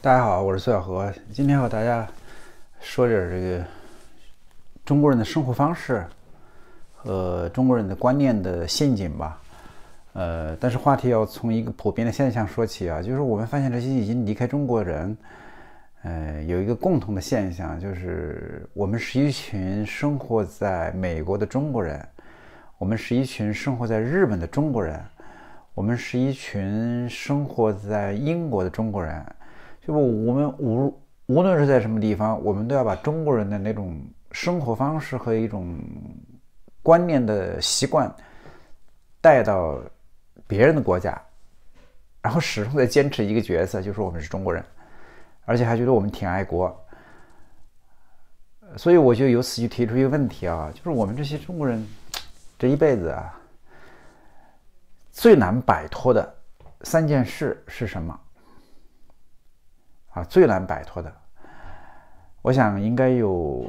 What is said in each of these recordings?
大家好，我是苏小河。今天和大家说点这个中国人的生活方式和中国人的观念的陷阱吧。呃，但是话题要从一个普遍的现象说起啊，就是我们发现这些已经离开中国人，呃，有一个共同的现象，就是我们是一群生活在美国的中国人，我们是一群生活在日本的中国人，我们是一群生活在英国的中国人。就我们无无论是在什么地方，我们都要把中国人的那种生活方式和一种观念的习惯带到别人的国家，然后始终在坚持一个角色，就是我们是中国人，而且还觉得我们挺爱国。所以我就由此就提出一个问题啊，就是我们这些中国人这一辈子啊最难摆脱的三件事是什么？啊，最难摆脱的，我想应该有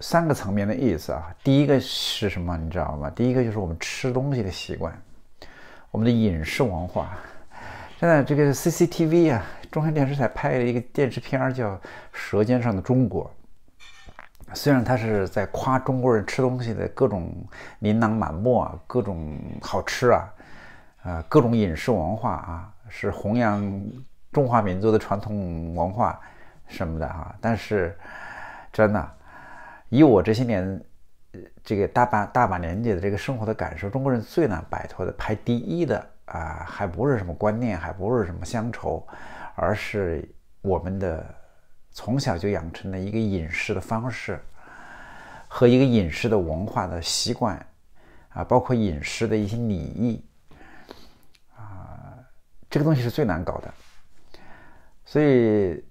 三个层面的意思啊。第一个是什么，你知道吗？第一个就是我们吃东西的习惯，我们的饮食文化。现在这个 CCTV 啊，中央电视台拍了一个电视片叫《舌尖上的中国》，虽然它是在夸中国人吃东西的各种琳琅满目啊，各种好吃啊，啊，各种饮食文化啊，是弘扬。中华民族的传统文化，什么的哈，但是真的，以我这些年这个大把大把年纪的这个生活的感受，中国人最难摆脱的排第一的啊，还不是什么观念，还不是什么乡愁，而是我们的从小就养成了一个饮食的方式，和一个饮食的文化的习惯啊，包括饮食的一些礼仪啊，这个东西是最难搞的。所以，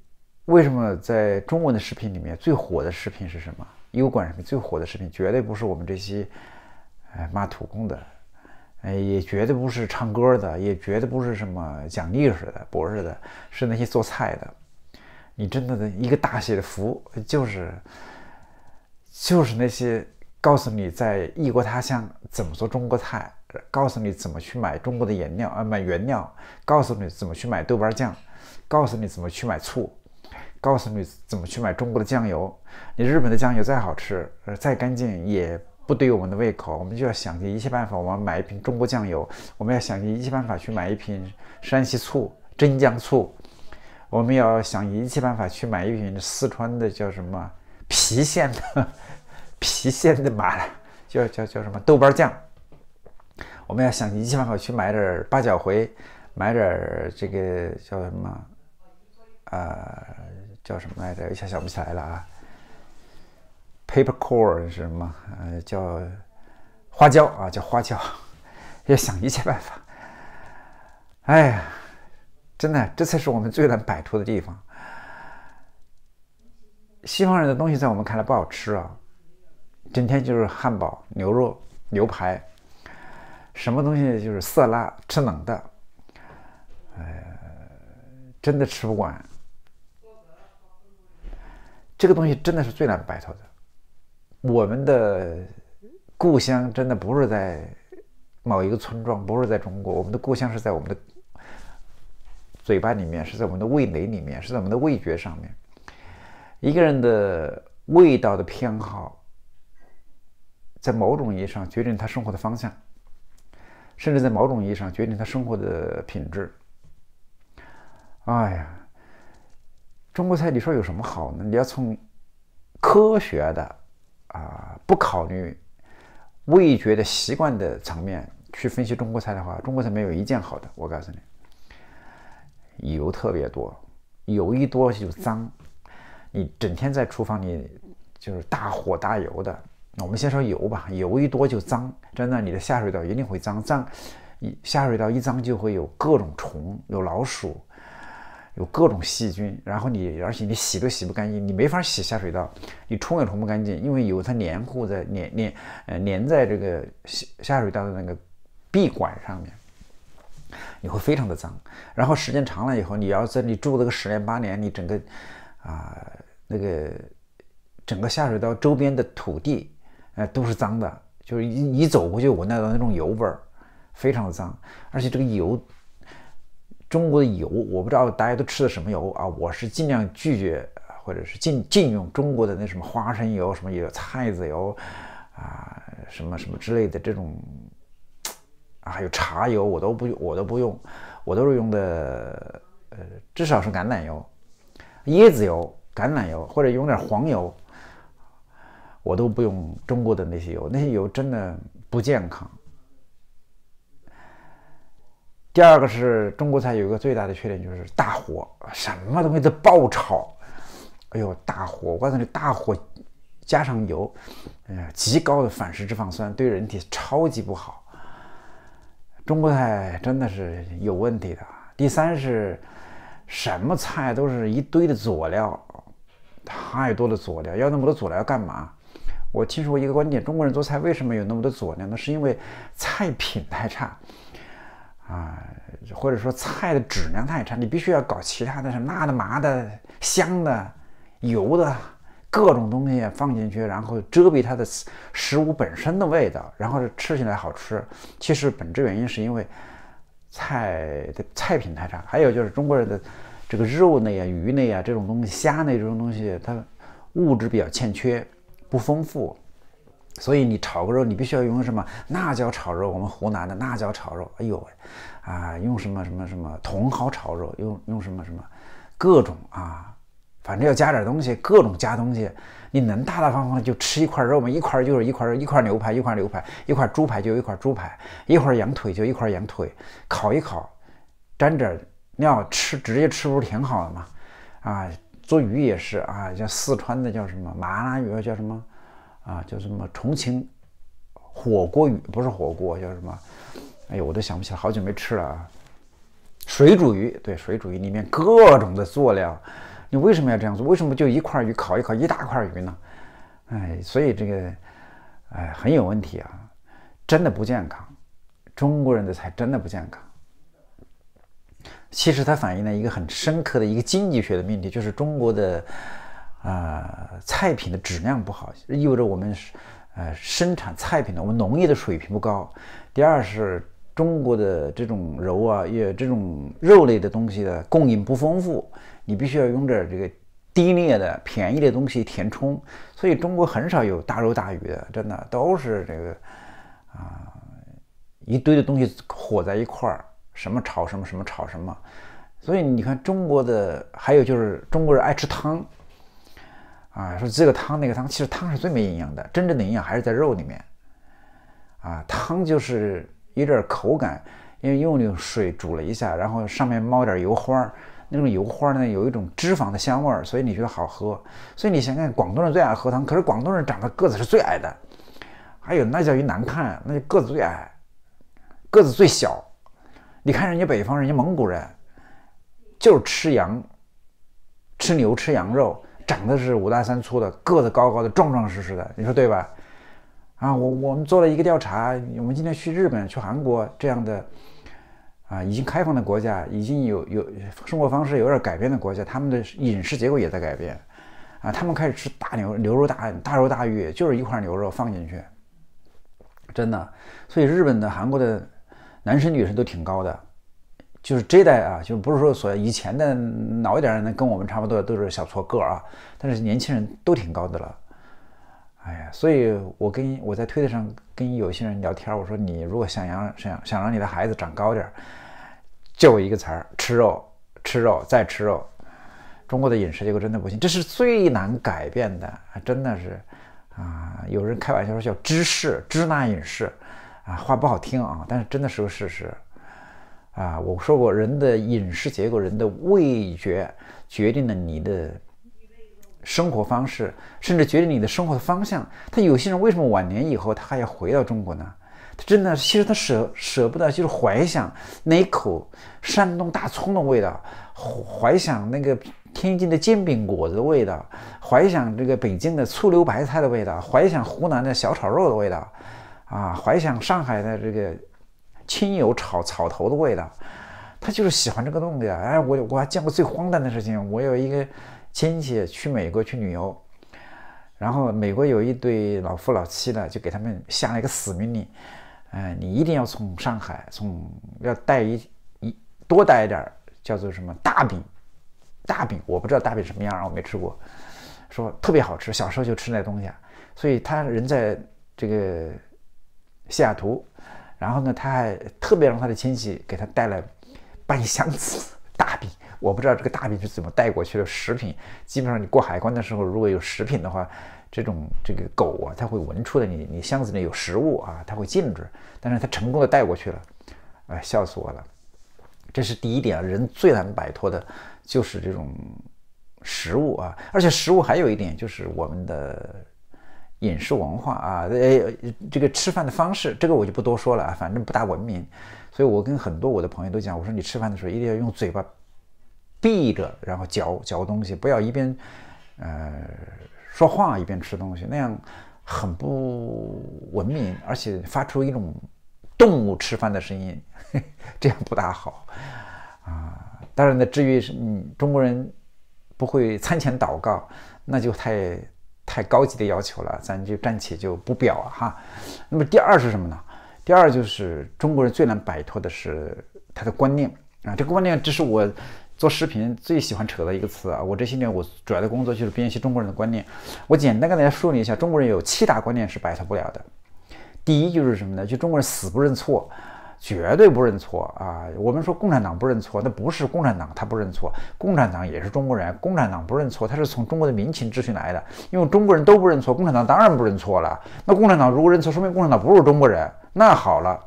为什么在中文的视频里面最火的视频是什么？优管上面最火的视频，绝对不是我们这些，哎，骂土工的，哎，也绝对不是唱歌的，也绝对不是什么讲历史的、博士的，是那些做菜的。你真的一个大写的福，就是，就是那些告诉你在异国他乡怎么做中国菜。告诉你怎么去买中国的颜料，啊，买原料；告诉你怎么去买豆瓣酱，告诉你怎么去买醋，告诉你怎么去买中国的酱油。你日本的酱油再好吃，呃，再干净也不对我们的胃口。我们就要想尽一切办法，我们买一瓶中国酱油；我们要想尽一切办法去买一瓶山西醋、镇江醋；我们要想尽一切办法去买一瓶四川的叫什么？郫县的，郫县的麻辣，叫叫叫什么？豆瓣酱。我们要想一切办法去买点八角茴，买点这个叫什么？呃，叫什么来着？一下想不起来了啊。p a p e r c o r e 是什么？呃，叫花椒啊，叫花椒。要想一切办法。哎呀，真的，这才是我们最难摆脱的地方。西方人的东西在我们看来不好吃啊，整天就是汉堡、牛肉、牛排。什么东西就是色拉吃冷的，呃，真的吃不惯。这个东西真的是最难摆脱的。我们的故乡真的不是在某一个村庄，不是在中国，我们的故乡是在我们的嘴巴里面，是在我们的味蕾里面，是在我们的味觉上面。一个人的味道的偏好，在某种意义上决定他生活的方向。甚至在某种意义上决定他生活的品质。哎呀，中国菜，你说有什么好呢？你要从科学的啊，不考虑味觉的习惯的层面去分析中国菜的话，中国菜没有一件好的。我告诉你，油特别多，油一多就脏，你整天在厨房里就是大火大油的。我们先说油吧，油一多就脏，真的，你的下水道一定会脏。脏，下水道一脏就会有各种虫，有老鼠，有各种细菌。然后你，而且你洗都洗不干净，你没法洗下水道，你冲也冲不干净，因为油它黏糊在黏黏，呃，黏在这个下下水道的那个壁管上面，你会非常的脏。然后时间长了以后，你要在你住这个十年八年，你整个，啊，那个整个下水道周边的土地。哎，都是脏的，就是一一走过去，闻到的那种油味儿，非常的脏。而且这个油，中国的油，我不知道大家都吃的什么油啊。我是尽量拒绝，或者是禁禁用中国的那什么花生油、什么油、菜籽油啊，什么什么之类的这种，啊，还有茶油我都不用，我都不用，我都是用的呃，至少是橄榄油、椰子油、橄榄油，或者用点黄油。我都不用中国的那些油，那些油真的不健康。第二个是中国菜有一个最大的缺点，就是大火，什么东西都爆炒，哎呦，大火！我告诉你，大火加上油，哎，呀，极高的反式脂肪酸对人体超级不好。中国菜真的是有问题的。第三是什么菜都是一堆的佐料，太多的佐料，要那么多佐料干嘛？我听说过一个观点：中国人做菜为什么有那么多佐料？那是因为菜品太差啊，或者说菜的质量太差。你必须要搞其他的什么辣的、麻的、香的、油的，各种东西放进去，然后遮蔽它的食物本身的味道，然后吃起来好吃。其实本质原因是因为菜的菜品太差。还有就是中国人的这个肉类啊、鱼类啊这种东西、虾类这种东西，它物质比较欠缺。不丰富，所以你炒个肉，你必须要用什么辣椒炒肉？我们湖南的辣椒炒肉，哎呦喂，啊，用什么什么什么茼蒿炒肉，用用什么什么各种啊，反正要加点东西，各种加东西，你能大大方方就吃一块肉吗？一块就是一块一块牛排，一块牛排，一块猪排就一块猪排，一块羊腿就一块羊腿，烤一烤，沾点料吃，直接吃不是挺好的吗？啊。做鱼也是啊，像四川的叫什么麻辣鱼，叫什么啊？叫什么重庆火锅鱼？不是火锅，叫什么？哎呦，我都想不起来，好久没吃了。啊。水煮鱼，对，水煮鱼里面各种的佐料，你为什么要这样做？为什么就一块鱼烤一烤，一大块鱼呢？哎，所以这个哎很有问题啊，真的不健康，中国人的菜真的不健康。其实它反映了一个很深刻的一个经济学的命题，就是中国的啊菜品的质量不好，意味着我们呃生产菜品的我们农业的水平不高。第二是中国的这种肉啊，也这种肉类的东西的供应不丰富，你必须要用着这个低劣的便宜的东西填充，所以中国很少有大肉大鱼的，真的都是这个啊一堆的东西混在一块儿。什么炒什么，什么炒什么，所以你看，中国的还有就是中国人爱吃汤，啊，说这个汤那个汤，其实汤是最没营养的，真正的营养还是在肉里面，啊，汤就是有点口感，因为用那种水煮了一下，然后上面冒点油花儿，那种油花儿呢有一种脂肪的香味儿，所以你觉得好喝。所以你想想，广东人最爱喝汤，可是广东人长得个子是最矮的，还有那叫一难看，那就个子最矮，个子最小。你看人家北方，人家蒙古人，就是吃羊、吃牛、吃羊肉，长得是五大三粗的，个子高高的，壮壮实实的，你说对吧？啊，我我们做了一个调查，我们今天去日本、去韩国这样的啊已经开放的国家，已经有有生活方式有点改变的国家，他们的饮食结构也在改变啊，他们开始吃大牛牛肉、大大肉、大鱼，就是一块牛肉放进去，真的。所以日本的、韩国的男生女生都挺高的。就是这代啊，就是不是说所以前的老一点的跟我们差不多都是小矬个啊，但是年轻人都挺高的了。哎呀，所以我跟我在推特上跟有些人聊天，我说你如果想养想想让你的孩子长高点儿，就一个词儿吃肉吃肉再吃肉。中国的饮食结构真的不行，这是最难改变的，还真的是啊。有人开玩笑说叫芝士芝那饮食，啊话不好听啊，但是真的是个事实。啊，我说过，人的饮食结构、人的味觉，决定了你的生活方式，甚至决定你的生活的方向。他有些人为什么晚年以后他还要回到中国呢？他真的，其实他舍舍不得，就是怀想那一口山东大葱的味道，怀想那个天津的煎饼果子的味道，怀想这个北京的醋溜白菜的味道，怀想湖南的小炒肉的味道，啊，怀想上海的这个。亲友炒草头的味道，他就是喜欢这个东西。哎，我我还见过最荒诞的事情。我有一个亲戚去美国去旅游，然后美国有一对老夫老妻的，就给他们下了一个死命令：，嗯，你一定要从上海从要带一一多带一点，叫做什么大饼？大饼我不知道大饼什么样，我没吃过，说特别好吃，小时候就吃那东西。所以他人在这个西雅图。然后呢，他还特别让他的亲戚给他带了半箱子 大饼，我不知道这个大饼是怎么带过去的。食品基本上你过海关的时候，如果有食品的话，这种这个狗啊，它会闻出的。你你箱子里有食物啊，它会禁止。但是它成功的带过去了，哎，笑死我了。这是第一点啊，人最难摆脱的就是这种食物啊，而且食物还有一点就是我们的。饮食文化啊，呃，这个吃饭的方式，这个我就不多说了啊，反正不大文明。所以我跟很多我的朋友都讲，我说你吃饭的时候一定要用嘴巴闭着，然后嚼嚼东西，不要一边呃说话一边吃东西，那样很不文明，而且发出一种动物吃饭的声音，这样不大好啊。当然呢，至于是嗯中国人不会餐前祷告，那就太。太高级的要求了，咱就暂且就不表哈。那么第二是什么呢？第二就是中国人最难摆脱的是他的观念啊，这个观念这是我做视频最喜欢扯的一个词啊。我这些年我主要的工作就是编写中国人的观念，我简单跟大家梳理一下，中国人有七大观念是摆脱不了的。第一就是什么呢？就中国人死不认错。绝对不认错啊！我们说共产党不认错，那不是共产党他不认错，共产党也是中国人，共产党不认错，他是从中国的民情秩序来的，因为中国人都不认错，共产党当然不认错了。那共产党如果认错，说明共产党不是中国人。那好了，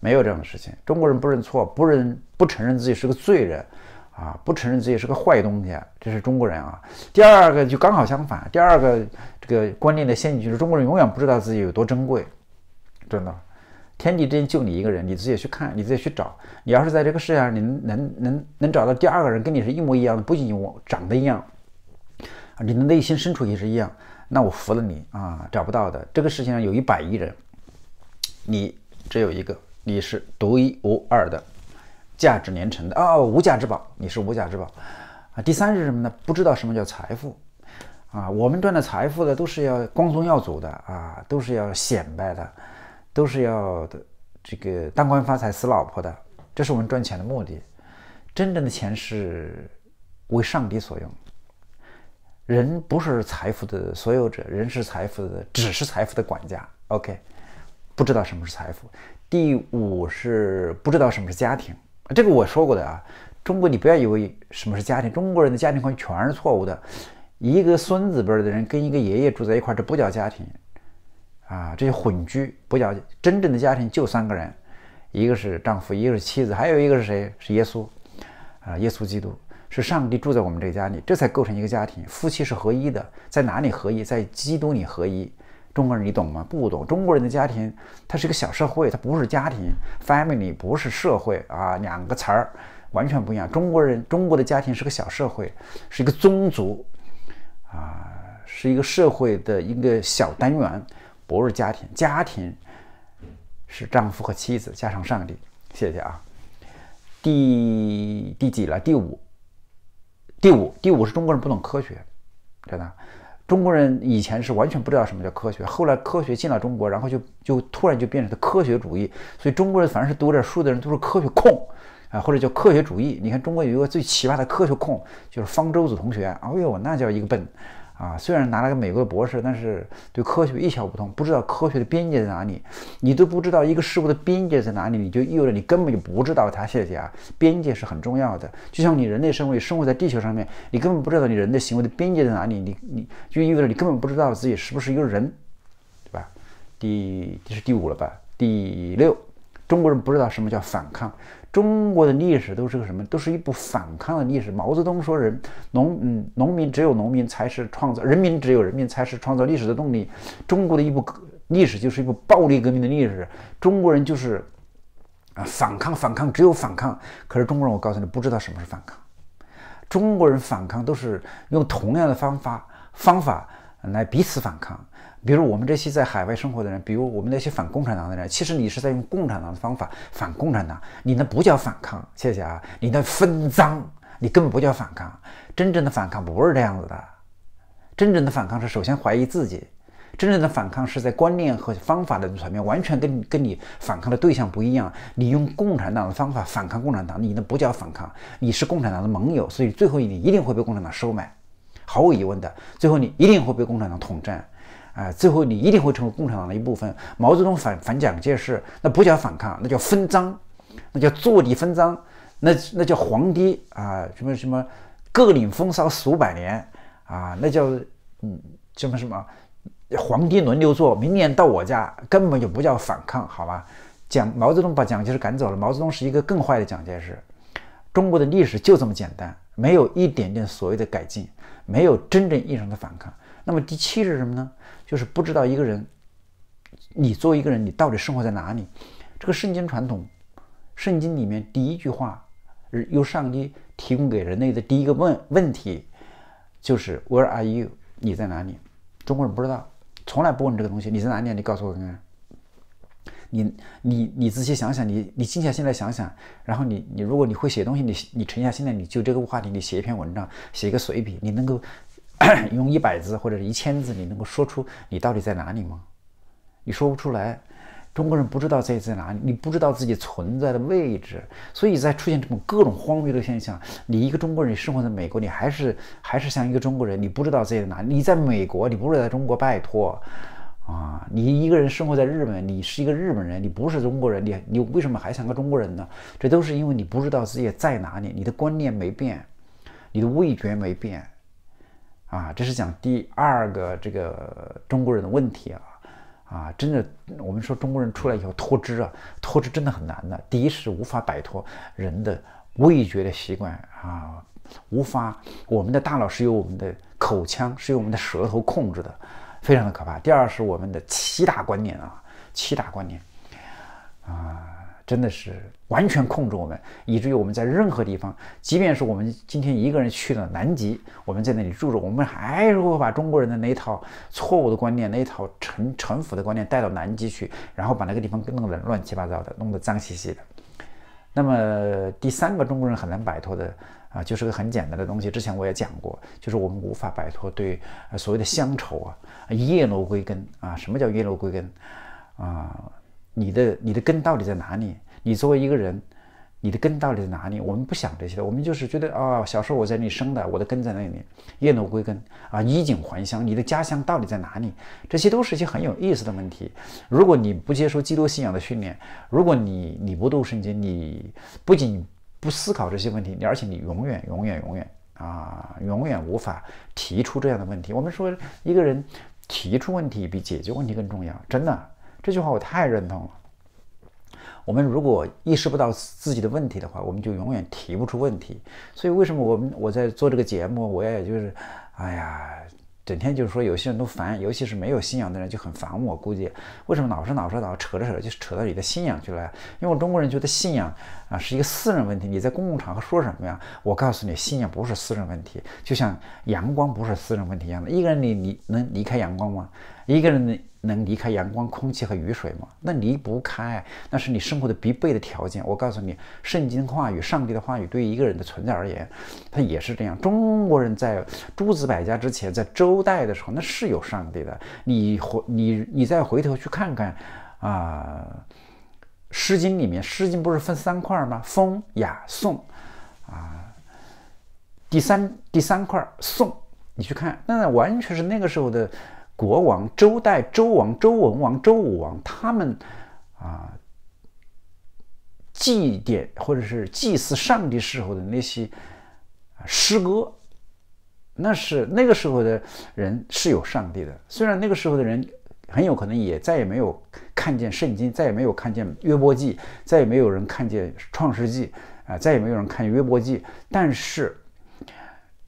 没有这样的事情，中国人不认错，不认不承认自己是个罪人，啊，不承认自己是个坏东西，这是中国人啊。第二个就刚好相反，第二个这个观念的陷阱就是中国人永远不知道自己有多珍贵，真的。天地之间就你一个人，你自己去看，你自己去找。你要是在这个世界上你能能能能找到第二个人跟你是一模一样的，不仅仅我长得一样，你的内心深处也是一样，那我服了你啊！找不到的，这个世界上有一百亿人，你只有一个，你是独一无二的，价值连城的哦，无价之宝，你是无价之宝啊！第三是什么呢？不知道什么叫财富啊！我们赚的财富呢，都是要光宗耀祖的啊，都是要显摆的。都是要的，这个当官发财死老婆的，这是我们赚钱的目的。真正的钱是为上帝所用。人不是财富的所有者，人是财富，的，只是财富的管家。OK，不知道什么是财富。第五是不知道什么是家庭，这个我说过的啊。中国你不要以为什么是家庭，中国人的家庭观全是错误的。一个孙子辈的人跟一个爷爷住在一块儿，这不叫家庭。啊，这些混居不叫真正的家庭，就三个人，一个是丈夫，一个是妻子，还有一个是谁？是耶稣啊！耶稣基督是上帝住在我们这个家里，这才构成一个家庭。夫妻是合一的，在哪里合一？在基督里合一。中国人你懂吗？不懂。中国人的家庭，它是个小社会，它不是家庭 （family），不是社会啊，两个词儿完全不一样。中国人中国的家庭是个小社会，是一个宗族啊，是一个社会的一个小单元。不是家庭，家庭是丈夫和妻子加上上帝。谢谢啊。第第几了？第五。第五，第五是中国人不懂科学，真的。中国人以前是完全不知道什么叫科学，后来科学进了中国，然后就就突然就变成了科学主义。所以中国人凡是读点书的人都是科学控啊，或者叫科学主义。你看中国有一个最奇葩的科学控，就是方舟子同学。哎呦，那叫一个笨。啊，虽然拿了个美国的博士，但是对科学一窍不通，不知道科学的边界在哪里。你都不知道一个事物的边界在哪里，你就意味着你根本就不知道它。谢谢啊，边界是很重要的。就像你人类生物生活在地球上面，你根本不知道你人的行为的边界在哪里，你你就意味着你根本不知道自己是不是一个人，对吧？第这是第五了吧？第六。中国人不知道什么叫反抗，中国的历史都是个什么？都是一部反抗的历史。毛泽东说：“人农，嗯，农民只有农民才是创造人民，只有人民才是创造历史的动力。”中国的一部历史就是一部暴力革命的历史。中国人就是啊，反抗，反抗，只有反抗。可是中国人，我告诉你，不知道什么是反抗。中国人反抗都是用同样的方法方法来彼此反抗。比如我们这些在海外生活的人，比如我们那些反共产党的人，其实你是在用共产党的方法反共产党，你那不叫反抗，谢谢啊，你那分赃，你根本不叫反抗。真正的反抗不是这样子的，真正的反抗是首先怀疑自己，真正的反抗是在观念和方法的层面，完全跟跟你反抗的对象不一样。你用共产党的方法反抗共产党，你那不叫反抗，你是共产党的盟友，所以最后你一定会被共产党收买，毫无疑问的，最后你一定会被共产党统战。啊，最后你一定会成为共产党的一部分。毛泽东反反蒋介石，那不叫反抗，那叫分赃，那叫坐地分赃，那那叫皇帝啊！什么什么，各领风骚数百年啊！那叫嗯，什么什么，皇帝轮流坐，明年到我家，根本就不叫反抗，好吧？蒋毛泽东把蒋介石赶走了，毛泽东是一个更坏的蒋介石。中国的历史就这么简单，没有一点点所谓的改进，没有真正意义上的反抗。那么第七是什么呢？就是不知道一个人，你作为一个人，你到底生活在哪里？这个圣经传统，圣经里面第一句话，由上帝提供给人类的第一个问问题，就是 Where are you？你在哪里？中国人不知道，从来不问这个东西。你在哪里？你告诉我看看。你你你仔细想想，你你静下心来想想，然后你你如果你会写东西，你你沉下心来，你就这个话题，你写一篇文章，写一个随笔，你能够。用一百字或者是一千字，你能够说出你到底在哪里吗？你说不出来。中国人不知道自己在哪里，你不知道自己存在的位置，所以在出现这种各种荒谬的现象。你一个中国人，你生活在美国，你还是还是像一个中国人，你不知道自己在哪。你在美国，你不是在中国，拜托啊！你一个人生活在日本，你是一个日本人，你不是中国人，你你为什么还像个中国人呢？这都是因为你不知道自己在哪里，你的观念没变，你的味觉没变。啊，这是讲第二个这个中国人的问题啊！啊，真的，我们说中国人出来以后脱脂啊，脱脂真的很难的。第一是无法摆脱人的味觉的习惯啊，无法，我们的大脑是由我们的口腔是由我们的舌头控制的，非常的可怕。第二是我们的七大观念啊，七大观念，啊，真的是。完全控制我们，以至于我们在任何地方，即便是我们今天一个人去了南极，我们在那里住着，我们还是会把中国人的那一套错误的观念、那一套城城府的观念带到南极去，然后把那个地方弄得乱七八糟的，弄得脏兮兮的。那么第三个中国人很难摆脱的啊，就是个很简单的东西，之前我也讲过，就是我们无法摆脱对所谓的乡愁啊，叶落归根啊。什么叫叶落归根啊？你的你的根到底在哪里？你作为一个人，你的根到底在哪里？我们不想这些的，我们就是觉得啊，小时候我在那里生的，我的根在那里。叶落归根啊，衣锦还乡。你的家乡到底在哪里？这些都是一些很有意思的问题。如果你不接受基督信仰的训练，如果你你不读圣经，你不仅不思考这些问题，而且你永远永远永远啊，永远无法提出这样的问题。我们说一个人提出问题比解决问题更重要，真的，这句话我太认同了。我们如果意识不到自己的问题的话，我们就永远提不出问题。所以为什么我们我在做这个节目，我也就是，哎呀，整天就是说有些人都烦，尤其是没有信仰的人就很烦我。估计为什么老是老是老扯着扯着就扯到你的信仰去了？因为中国人觉得信仰啊是一个私人问题，你在公共场合说什么呀？我告诉你，信仰不是私人问题，就像阳光不是私人问题一样的。一个人你你能离开阳光吗？一个人能能离开阳光、空气和雨水吗？那离不开，那是你生活的必备的条件。我告诉你，圣经话语、上帝的话语，对于一个人的存在而言，它也是这样。中国人在诸子百家之前，在周代的时候，那是有上帝的。你回你你再回头去看看啊，《诗经》里面，《诗经》不是分三块吗？风、雅、颂啊，第三第三块颂，你去看，那完全是那个时候的。国王周代周王周文王周武王，他们啊祭奠或者是祭祀上帝时候的那些诗歌，那是那个时候的人是有上帝的。虽然那个时候的人很有可能也再也没有看见圣经，再也没有看见约伯记，再也没有人看见创世纪啊，再也没有人看约伯记，但是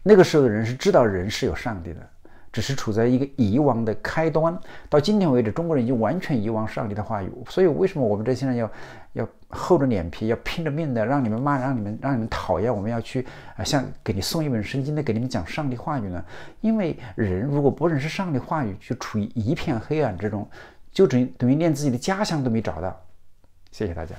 那个时候的人是知道人是有上帝的。只是处在一个遗忘的开端，到今天为止，中国人已经完全遗忘上帝的话语。所以，为什么我们这些人要要厚着脸皮，要拼着命的让你们骂，让你们让你们讨厌？我们要去啊，像给你送一本圣经的，给你们讲上帝话语呢？因为人如果不认识上帝话语，就处于一片黑暗之中，就等于等于连自己的家乡都没找到。谢谢大家。